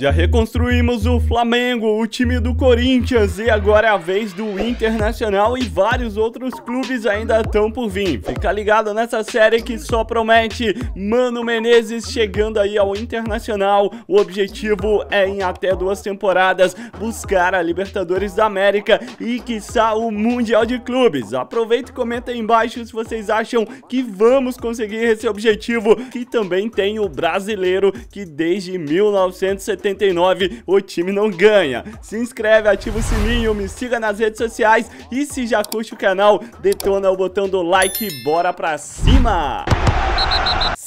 Já reconstruímos o Flamengo, o time do Corinthians e agora é a vez do Internacional e vários outros clubes ainda estão por vir. Fica ligado nessa série que só promete Mano Menezes chegando aí ao Internacional. O objetivo é em até duas temporadas buscar a Libertadores da América e quiçá o Mundial de Clubes. Aproveita e comenta aí embaixo se vocês acham que vamos conseguir esse objetivo que também tem o brasileiro que desde 1970 o time não ganha. Se inscreve, ativa o sininho, me siga nas redes sociais e se já curte o canal, detona o botão do like e bora pra cima!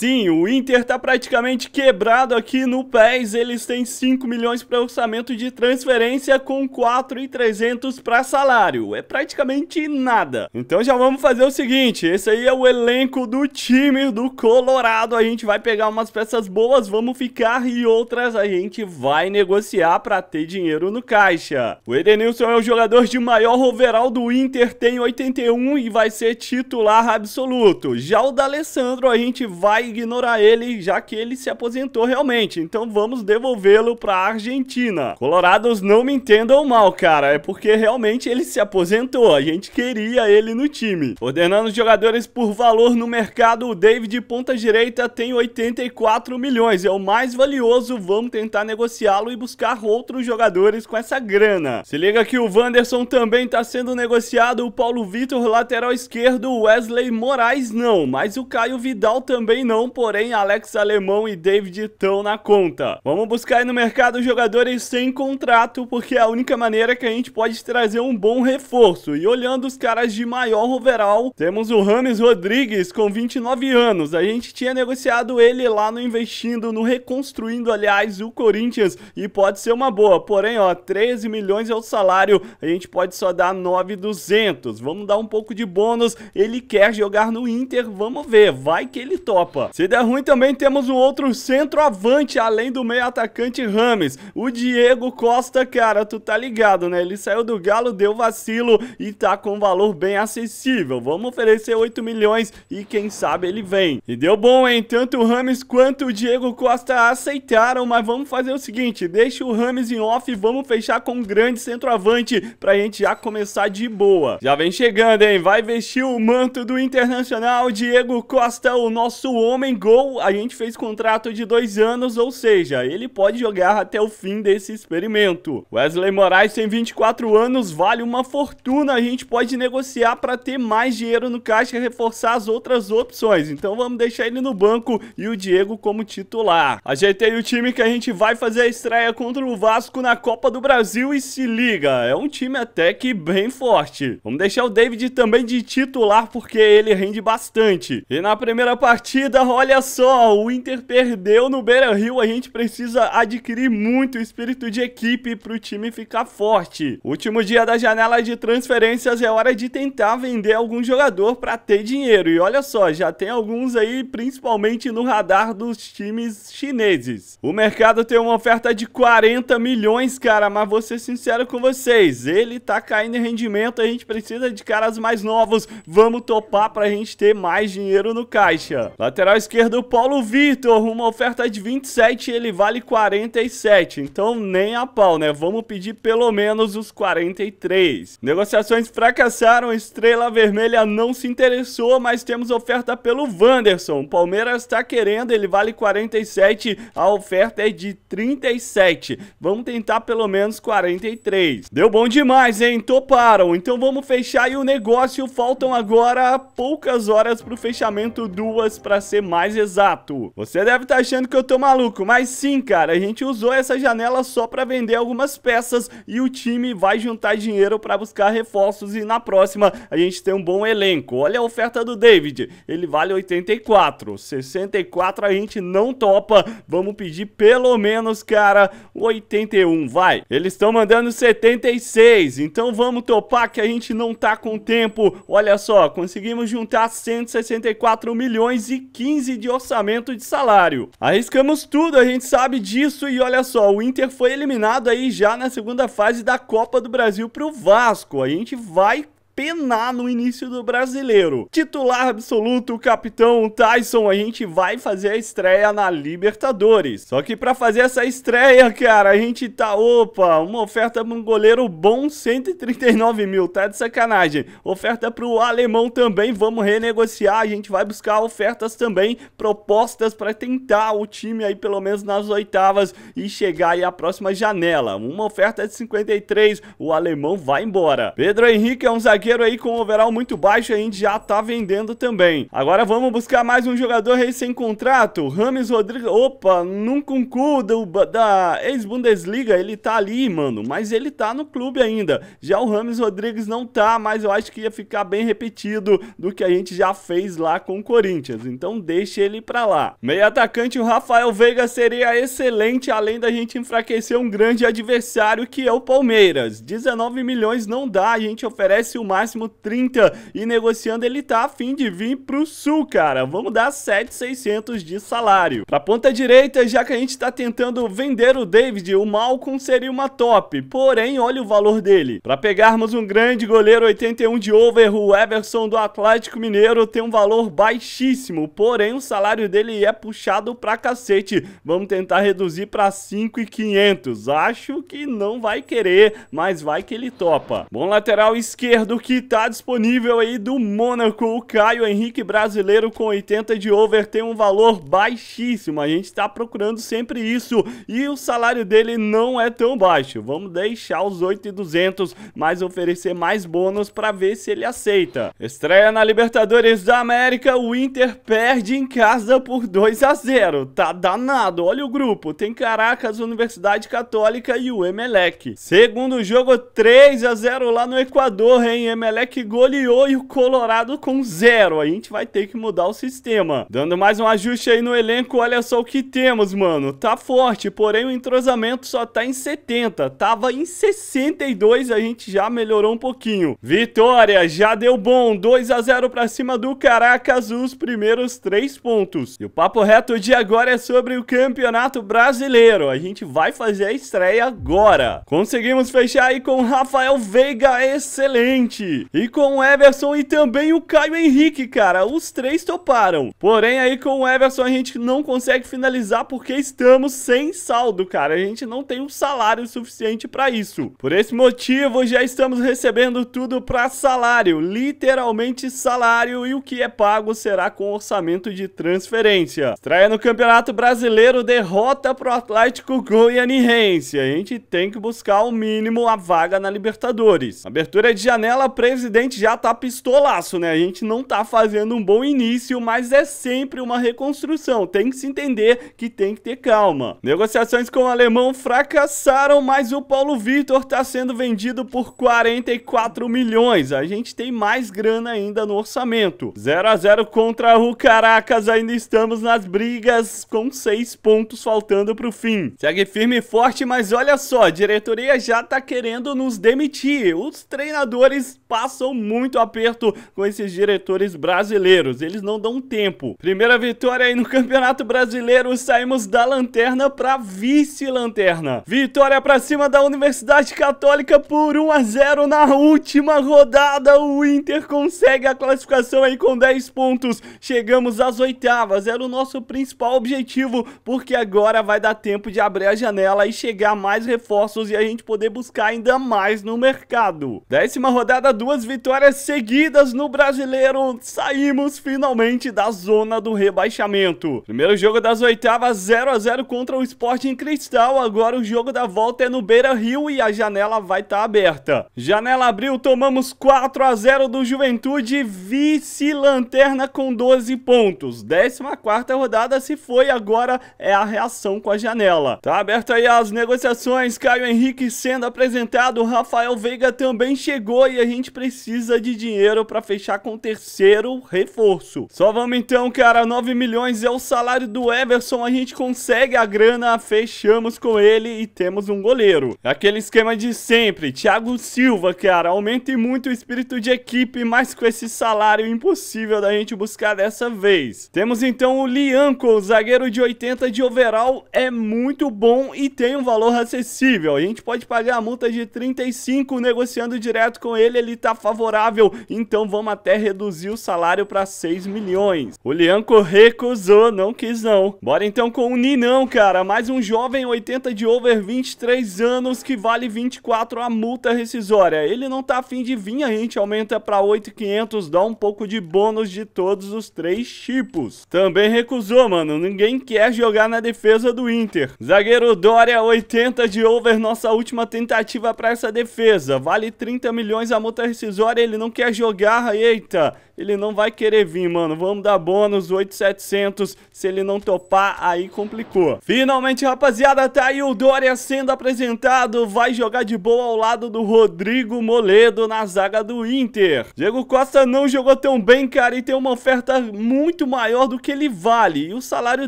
Sim, o Inter tá praticamente quebrado aqui no PES, eles têm 5 milhões para orçamento de transferência com 4.300 para salário, é praticamente nada. Então já vamos fazer o seguinte, esse aí é o elenco do time do Colorado, a gente vai pegar umas peças boas, vamos ficar e outras a gente vai negociar para ter dinheiro no caixa. O Edenilson é o jogador de maior overall do Inter, tem 81 e vai ser titular absoluto. Já o D'Alessandro a gente vai ignorar ele, já que ele se aposentou realmente. Então vamos devolvê-lo para a Argentina. Colorados, não me entendam mal, cara. É porque realmente ele se aposentou. A gente queria ele no time. Ordenando os jogadores por valor no mercado, o David ponta direita tem 84 milhões. É o mais valioso. Vamos tentar negociá-lo e buscar outros jogadores com essa grana. Se liga que o Wanderson também está sendo negociado. O Paulo Vitor, lateral esquerdo. Wesley Moraes não, mas o Caio Vidal também não não, porém Alex Alemão e David estão na conta. Vamos buscar aí no mercado jogadores sem contrato, porque é a única maneira que a gente pode trazer um bom reforço. E olhando os caras de maior overall, temos o Rames Rodrigues com 29 anos. A gente tinha negociado ele lá no Investindo, no Reconstruindo, aliás, o Corinthians, e pode ser uma boa. Porém, ó, 13 milhões é o salário, a gente pode só dar 9,200. Vamos dar um pouco de bônus, ele quer jogar no Inter, vamos ver, vai que ele topa. Se der ruim também temos um outro centroavante, além do meio atacante Rames. O Diego Costa, cara, tu tá ligado, né? Ele saiu do Galo, deu vacilo e tá com um valor bem acessível. Vamos oferecer 8 milhões e quem sabe ele vem. E deu bom, hein? Tanto o Rames quanto o Diego Costa aceitaram, mas vamos fazer o seguinte, deixa o Rames em off e vamos fechar com um grande centroavante pra gente já começar de boa. Já vem chegando, hein? Vai vestir o manto do Internacional, Diego Costa, o nosso 11 homem gol, a gente fez contrato de dois anos, ou seja, ele pode jogar até o fim desse experimento. Wesley Moraes tem 24 anos, vale uma fortuna, a gente pode negociar para ter mais dinheiro no caixa e reforçar as outras opções. Então vamos deixar ele no banco e o Diego como titular. Ajeitei o time que a gente vai fazer a estreia contra o Vasco na Copa do Brasil e se liga, é um time até que bem forte. Vamos deixar o David também de titular porque ele rende bastante. E na primeira partida então, olha só, o Inter perdeu no Beira-Rio, a gente precisa adquirir muito espírito de equipe para o time ficar forte. Último dia da janela de transferências é hora de tentar vender algum jogador para ter dinheiro. E olha só, já tem alguns aí, principalmente no radar dos times chineses. O mercado tem uma oferta de 40 milhões, cara, mas vou ser sincero com vocês, ele tá caindo em rendimento, a gente precisa de caras mais novos. Vamos topar para a gente ter mais dinheiro no caixa. Lateral lateral esquerdo, Paulo Vitor, uma oferta de 27 ele vale 47. Então nem a pau, né? Vamos pedir pelo menos os 43. Negociações fracassaram, Estrela Vermelha não se interessou, mas temos oferta pelo Wanderson. Palmeiras tá querendo, ele vale 47, a oferta é de 37. Vamos tentar pelo menos 43. Deu bom demais, hein? Toparam. Então vamos fechar aí o negócio. Faltam agora poucas horas pro fechamento, duas para ser mais exato. Você deve estar tá achando que eu tô maluco, mas sim, cara, a gente usou essa janela só para vender algumas peças e o time vai juntar dinheiro para buscar reforços e na próxima a gente tem um bom elenco. Olha a oferta do David, ele vale 84, 64 a gente não topa, vamos pedir pelo menos, cara, 81, vai. Eles estão mandando 76, então vamos topar que a gente não tá com tempo. Olha só, conseguimos juntar 164 milhões e 15 15 de orçamento de salário. Arriscamos tudo, a gente sabe disso e olha só, o Inter foi eliminado aí já na segunda fase da Copa do Brasil pro Vasco. A gente vai penar no início do brasileiro. Titular absoluto, capitão Tyson, a gente vai fazer a estreia na Libertadores. Só que para fazer essa estreia, cara, a gente tá, opa, uma oferta pra um goleiro bom, 139 mil, tá de sacanagem. Oferta pro alemão também, vamos renegociar, a gente vai buscar ofertas também, propostas para tentar o time aí pelo menos nas oitavas e chegar aí à próxima janela. Uma oferta de 53, o alemão vai embora. Pedro Henrique é um zagueiro zagueiro aí com overall muito baixo, a gente já tá vendendo também. Agora vamos buscar mais um jogador aí sem contrato. Rames Rodrigues, opa, Nunkunku do, da ex-Bundesliga, ele tá ali, mano, mas ele tá no clube ainda. Já o Rames Rodrigues não tá, mas eu acho que ia ficar bem repetido do que a gente já fez lá com o Corinthians, então deixa ele pra lá. Meio atacante, o Rafael Veiga seria excelente, além da gente enfraquecer um grande adversário que é o Palmeiras. 19 milhões não dá, a gente oferece o máximo 30. E negociando, ele tá a fim de vir pro Sul, cara. Vamos dar 7,600 de salário. Pra ponta direita, já que a gente tá tentando vender o David, o Malcolm seria uma top. Porém, olha o valor dele. Pra pegarmos um grande goleiro 81 de over, o Everson do Atlético Mineiro tem um valor baixíssimo. Porém, o salário dele é puxado pra cacete. Vamos tentar reduzir pra 5,500. Acho que não vai querer, mas vai que ele topa. Bom lateral esquerdo que tá disponível aí do Mônaco, o Caio Henrique brasileiro com 80 de over, tem um valor baixíssimo, a gente tá procurando sempre isso, e o salário dele não é tão baixo, vamos deixar os 8,200, mas oferecer mais bônus para ver se ele aceita. Estreia na Libertadores da América, o Inter perde em casa por 2 a 0, tá danado, olha o grupo, tem Caracas, Universidade Católica e o Emelec. Segundo jogo, 3 a 0 lá no Equador, hein? Emelec goleou e o Colorado com zero. A gente vai ter que mudar o sistema. Dando mais um ajuste aí no elenco, olha só o que temos, mano. Tá forte, porém o entrosamento só tá em 70. Tava em 62, a gente já melhorou um pouquinho. Vitória, já deu bom. 2 a 0 pra cima do Caracas, os primeiros três pontos. E o papo reto de agora é sobre o Campeonato Brasileiro. A gente vai fazer a estreia agora. Conseguimos fechar aí com Rafael Veiga, excelente. E com o Everson e também o Caio Henrique, cara. Os três toparam. Porém, aí com o Everson a gente não consegue finalizar porque estamos sem saldo, cara. A gente não tem um salário suficiente para isso. Por esse motivo, já estamos recebendo tudo para salário. Literalmente salário e o que é pago será com orçamento de transferência. Estreia no Campeonato Brasileiro, derrota pro Atlético Goianiense. A gente tem que buscar ao mínimo a vaga na Libertadores. Abertura de janela presidente já tá pistolaço, né? A gente não tá fazendo um bom início, mas é sempre uma reconstrução. Tem que se entender que tem que ter calma. Negociações com o alemão fracassaram, mas o Paulo Vitor tá sendo vendido por 44 milhões. A gente tem mais grana ainda no orçamento. 0 a 0 contra o Caracas, ainda estamos nas brigas com 6 pontos faltando pro fim. Segue firme e forte, mas olha só, a diretoria já tá querendo nos demitir. Os treinadores passam muito aperto com esses diretores brasileiros. Eles não dão tempo. Primeira vitória aí no Campeonato Brasileiro. Saímos da lanterna para vice-lanterna. Vitória para cima da Universidade Católica por 1 a 0 na última rodada. O Inter consegue a classificação aí com 10 pontos. Chegamos às oitavas. Era o nosso principal objetivo, porque agora vai dar tempo de abrir a janela e chegar mais reforços e a gente poder buscar ainda mais no mercado. Décima rodada duas vitórias seguidas no Brasileiro, saímos finalmente da zona do rebaixamento. Primeiro jogo das oitavas, 0 a 0 contra o Sporting Cristal. Agora o jogo da volta é no Beira-Rio e a janela vai estar tá aberta. Janela abriu, tomamos 4 a 0 do Juventude, vice-lanterna com 12 pontos. 14ª rodada se foi, agora é a reação com a janela. Tá aberto aí as negociações, Caio Henrique sendo apresentado, Rafael Veiga também chegou e a gente gente precisa de dinheiro para fechar com o terceiro reforço. Só vamos então, cara, 9 milhões é o salário do Everson, a gente consegue a grana, fechamos com ele e temos um goleiro. É aquele esquema de sempre, Thiago Silva, cara, aumente muito o espírito de equipe, mas com esse salário impossível da gente buscar dessa vez. Temos então o Lianco, zagueiro de 80 de overall, é muito bom e tem um valor acessível. A gente pode pagar a multa de 35 negociando direto com ele, ele ali tá favorável, então vamos até reduzir o salário para 6 milhões. O Lianco recusou, não quis não. Bora então com o Ninão, cara, mais um jovem 80 de over 23 anos que vale 24 a multa rescisória. Ele não tá afim de vir, a gente aumenta para 8,500, dá um pouco de bônus de todos os três tipos. Também recusou, mano, ninguém quer jogar na defesa do Inter. Zagueiro Dória 80 de over, nossa última tentativa para essa defesa, vale 30 milhões a multa multa rescisória, ele não quer jogar, eita, ele não vai querer vir, mano. Vamos dar bônus, 8,700. Se ele não topar, aí complicou. Finalmente, rapaziada, tá aí o Dória sendo apresentado. Vai jogar de boa ao lado do Rodrigo Moledo na zaga do Inter. Diego Costa não jogou tão bem, cara, e tem uma oferta muito maior do que ele vale. E o salário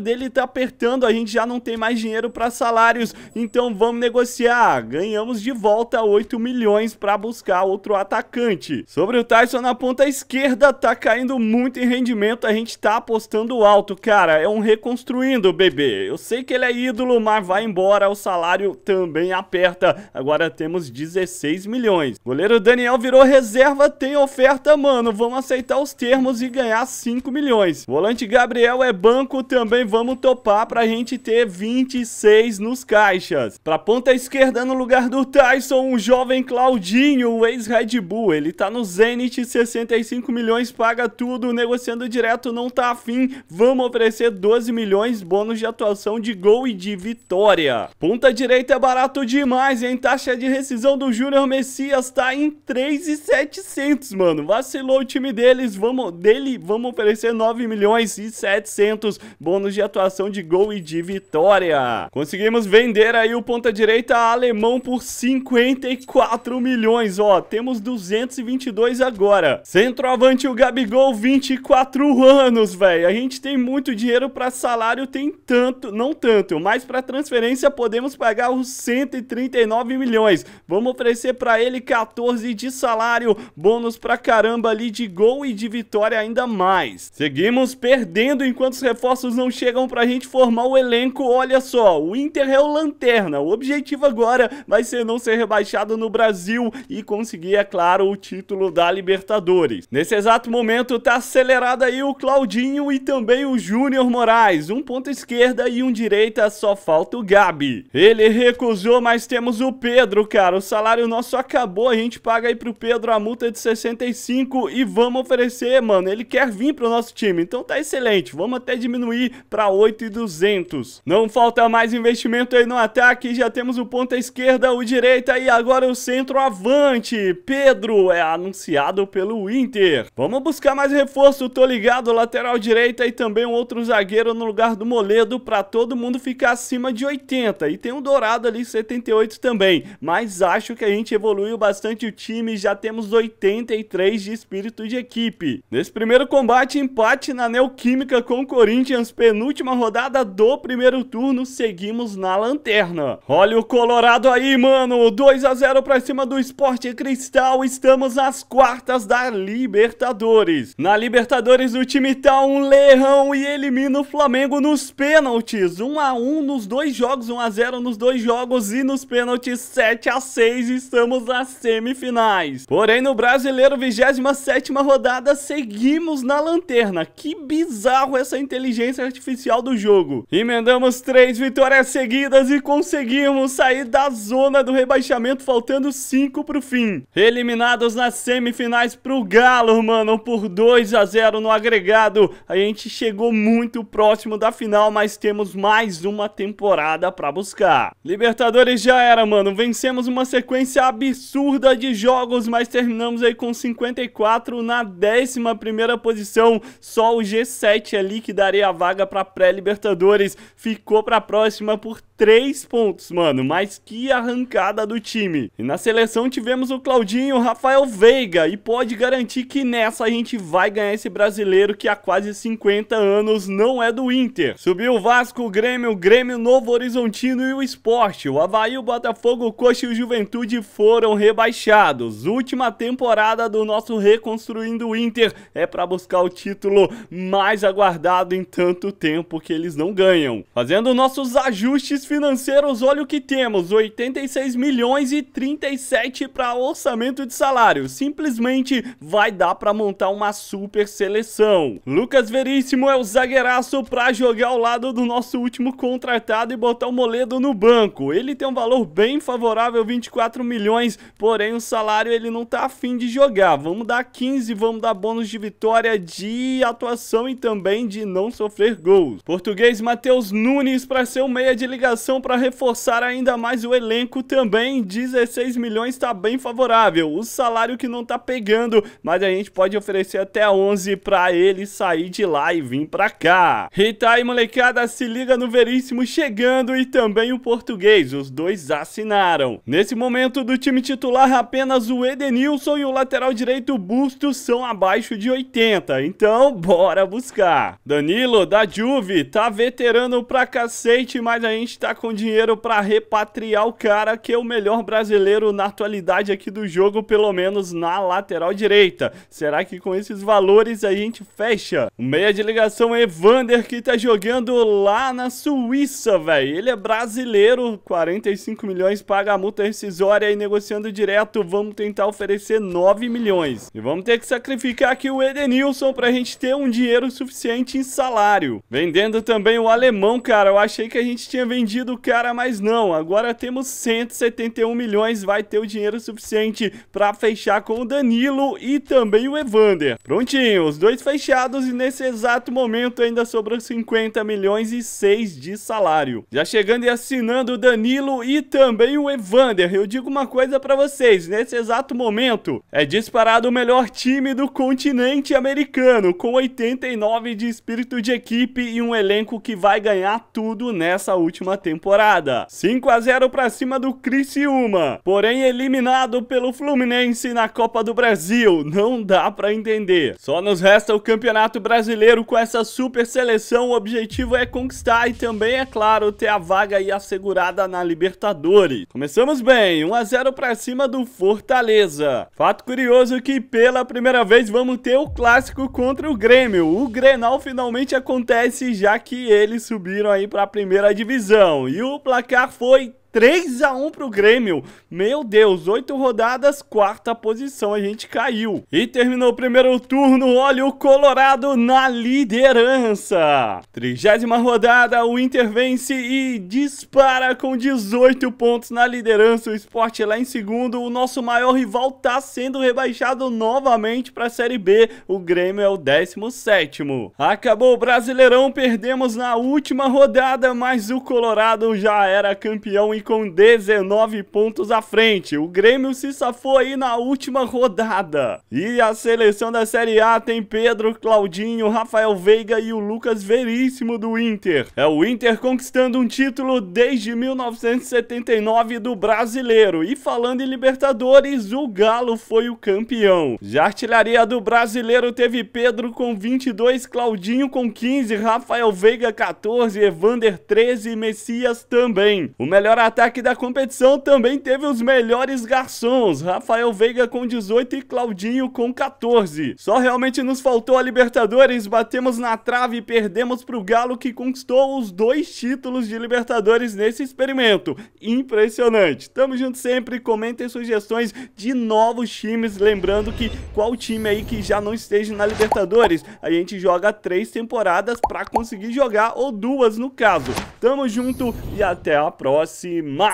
dele tá apertando, a gente já não tem mais dinheiro pra salários. Então vamos negociar. Ganhamos de volta 8 milhões pra buscar outro atacante atacante. Sobre o Tyson na ponta esquerda, tá caindo muito em rendimento, a gente tá apostando alto, cara. É um reconstruindo, bebê. Eu sei que ele é ídolo, mas vai embora, o salário também aperta. Agora temos 16 milhões. Goleiro Daniel virou reserva, tem oferta, mano. Vamos aceitar os termos e ganhar 5 milhões. Volante Gabriel é banco, também vamos topar pra gente ter 26 nos caixas. Pra ponta esquerda, no lugar do Tyson, o jovem Claudinho, o ex-Red Bull Bull, ele tá no Zenit, 65 milhões, paga tudo, negociando direto, não tá afim, vamos oferecer 12 milhões, bônus de atuação de gol e de vitória. Ponta direita é barato demais, hein? Taxa de rescisão do Júnior Messias tá em 3,700, mano. Vacilou o time deles, vamos dele, vamos oferecer 9 milhões e 700, bônus de atuação de gol e de vitória. Conseguimos vender aí o ponta direita alemão por 54 milhões, ó. Temos 200 222 agora. Centroavante o Gabigol, 24 anos, velho. A gente tem muito dinheiro para salário, tem tanto, não tanto, mas para transferência podemos pagar os 139 milhões. Vamos oferecer para ele 14 de salário, bônus pra caramba ali de gol e de vitória ainda mais. Seguimos perdendo enquanto os reforços não chegam pra gente formar o elenco. Olha só, o Inter é o lanterna. O objetivo agora vai ser não ser rebaixado no Brasil e conseguir, é claro, o título da Libertadores. Nesse exato momento tá acelerado aí o Claudinho e também o Júnior Moraes, um ponto esquerda e um direita, só falta o Gabi. Ele recusou, mas temos o Pedro, cara, o salário nosso acabou, a gente paga aí pro Pedro a multa de 65 e vamos oferecer, mano, ele quer vir pro nosso time, então tá excelente, vamos até diminuir pra 8,200. Não falta mais investimento aí no ataque, já temos o ponta esquerda, o direita e agora o centroavante, Pedro. Pedro é anunciado pelo Inter. Vamos buscar mais reforço, tô ligado, lateral direita e também um outro zagueiro no lugar do Moledo para todo mundo ficar acima de 80. E tem um Dourado ali 78 também, mas acho que a gente evoluiu bastante o time, já temos 83 de espírito de equipe. Nesse primeiro combate, empate na Neoquímica com o Corinthians, penúltima rodada do primeiro turno, seguimos na lanterna. Olha o Colorado aí, mano, 2 a 0 para cima do Esporte Cristal estamos às quartas da Libertadores. Na Libertadores, o time tá um leão e elimina o Flamengo nos pênaltis. 1 a 1 nos dois jogos, 1 a 0 nos dois jogos e nos pênaltis 7 a 6 estamos nas semifinais. Porém, no Brasileiro, 27ª rodada, seguimos na lanterna. Que bizarro essa inteligência artificial do jogo. Emendamos três vitórias seguidas e conseguimos sair da zona do rebaixamento faltando 5 pro fim. Eliminamos eliminados nas semifinais pro Galo, mano, por 2 a 0 no agregado. A gente chegou muito próximo da final, mas temos mais uma temporada pra buscar. Libertadores já era, mano. Vencemos uma sequência absurda de jogos, mas terminamos aí com 54 na 11ª posição. Só o G7 ali que daria a vaga pra pré-Libertadores. Ficou pra próxima por três pontos, mano. Mas que arrancada do time. E na seleção tivemos o Claudinho, o Rafael Veiga. E pode garantir que nessa a gente vai ganhar esse brasileiro que há quase 50 anos não é do Inter. Subiu o Vasco, o Grêmio, o Grêmio Novo Horizontino e o Esporte. O Havaí, o Botafogo, o Coxa e o Juventude foram rebaixados. Última temporada do nosso Reconstruindo o Inter. É para buscar o título mais aguardado em tanto tempo que eles não ganham. Fazendo nossos ajustes financeiros, olha o que temos, 86 milhões e 37 para orçamento de salário. Simplesmente vai dar para montar uma super seleção. Lucas Veríssimo é o zagueiraço para jogar ao lado do nosso último contratado e botar o Moledo no banco. Ele tem um valor bem favorável, 24 milhões, porém o salário ele não tá afim de jogar. Vamos dar 15, vamos dar bônus de vitória, de atuação e também de não sofrer gols. Português Matheus Nunes para ser o meia de ligação contratação para reforçar ainda mais o elenco também. 16 milhões está bem favorável. O salário que não tá pegando, mas a gente pode oferecer até 11 para ele sair de lá e vir para cá. E tá aí, molecada, se liga no Veríssimo chegando e também o português. Os dois assinaram. Nesse momento do time titular, apenas o Edenilson e o lateral direito Bustos são abaixo de 80. Então, bora buscar. Danilo da Juve tá veterano pra cacete, mas a gente tá tá com dinheiro para repatriar o cara que é o melhor brasileiro na atualidade aqui do jogo, pelo menos na lateral direita. Será que com esses valores a gente fecha? O meia de ligação é Evander que tá jogando lá na Suíça, velho. Ele é brasileiro, 45 milhões, paga a multa rescisória e negociando direto, vamos tentar oferecer 9 milhões. E vamos ter que sacrificar aqui o Edenilson pra gente ter um dinheiro suficiente em salário. Vendendo também o alemão, cara. Eu achei que a gente tinha vendido vendido o cara, mas não. Agora temos 171 milhões, vai ter o dinheiro suficiente para fechar com o Danilo e também o Evander. Prontinho, os dois fechados e nesse exato momento ainda sobrou 50 milhões e 6 de salário. Já chegando e assinando o Danilo e também o Evander. Eu digo uma coisa para vocês, nesse exato momento é disparado o melhor time do continente americano, com 89 de espírito de equipe e um elenco que vai ganhar tudo nessa última temporada. 5 a 0 para cima do Criciúma, porém eliminado pelo Fluminense na Copa do Brasil. Não dá para entender. Só nos resta o Campeonato Brasileiro com essa super seleção. O objetivo é conquistar e também, é claro, ter a vaga aí assegurada na Libertadores. Começamos bem, 1 a 0 para cima do Fortaleza. Fato curioso que pela primeira vez vamos ter o clássico contra o Grêmio. O Grenal finalmente acontece já que eles subiram aí para a primeira divisão e o placar foi 3 a 1 pro Grêmio. Meu Deus, oito rodadas, quarta posição, a gente caiu. E terminou o primeiro turno, olha o Colorado na liderança. Trigésima rodada, o Inter vence e dispara com 18 pontos na liderança. O Sport lá em segundo, o nosso maior rival tá sendo rebaixado novamente pra Série B. O Grêmio é o 17 Acabou o Brasileirão, perdemos na última rodada, mas o Colorado já era campeão e com 19 pontos à frente. O Grêmio se safou aí na última rodada. E a seleção da Série A tem Pedro, Claudinho, Rafael Veiga e o Lucas Veríssimo do Inter. É o Inter conquistando um título desde 1979 do Brasileiro. E falando em Libertadores, o Galo foi o campeão. Já a artilharia do Brasileiro teve Pedro com 22, Claudinho com 15, Rafael Veiga 14, Evander 13 e Messias também. O melhor ataque da competição também teve os melhores garçons, Rafael Veiga com 18 e Claudinho com 14. Só realmente nos faltou a Libertadores, batemos na trave e perdemos para o Galo que conquistou os dois títulos de Libertadores nesse experimento. Impressionante. Tamo junto sempre, comentem sugestões de novos times, lembrando que qual time aí que já não esteja na Libertadores, a gente joga três temporadas para conseguir jogar, ou duas no caso. Tamo junto e até a próxima. มา